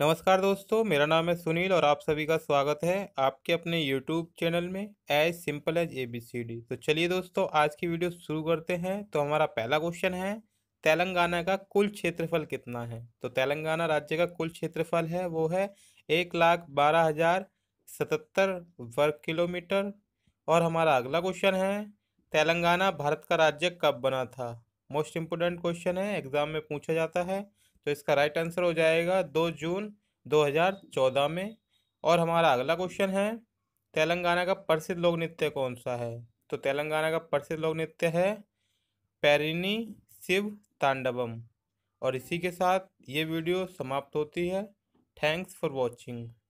नमस्कार दोस्तों मेरा नाम है सुनील और आप सभी का स्वागत है आपके अपने यूट्यूब चैनल में as simple as A B C D तो चलिए दोस्तों आज की वीडियो शुरू करते हैं तो हमारा पहला क्वेश्चन है तेलंगाना का कुल क्षेत्रफल कितना है तो तेलंगाना राज्य का कुल क्षेत्रफल है वो है एक लाख बारह हज़ार सतहत्तर वर्ग किलोमीटर और हमारा अगला क्वेश्चन है तेलंगाना भारत का राज्य कब बना था मोस्ट इम्पोर्टेंट क्वेश्चन है एग्ज़ाम में पूछा जाता है तो इसका राइट आंसर हो जाएगा दो जून 2014 में और हमारा अगला क्वेश्चन है तेलंगाना का प्रसिद्ध लोक नृत्य कौन सा है तो तेलंगाना का प्रसिद्ध लोक नृत्य है पैरिनी शिव तांडवम और इसी के साथ ये वीडियो समाप्त होती है थैंक्स फॉर वॉचिंग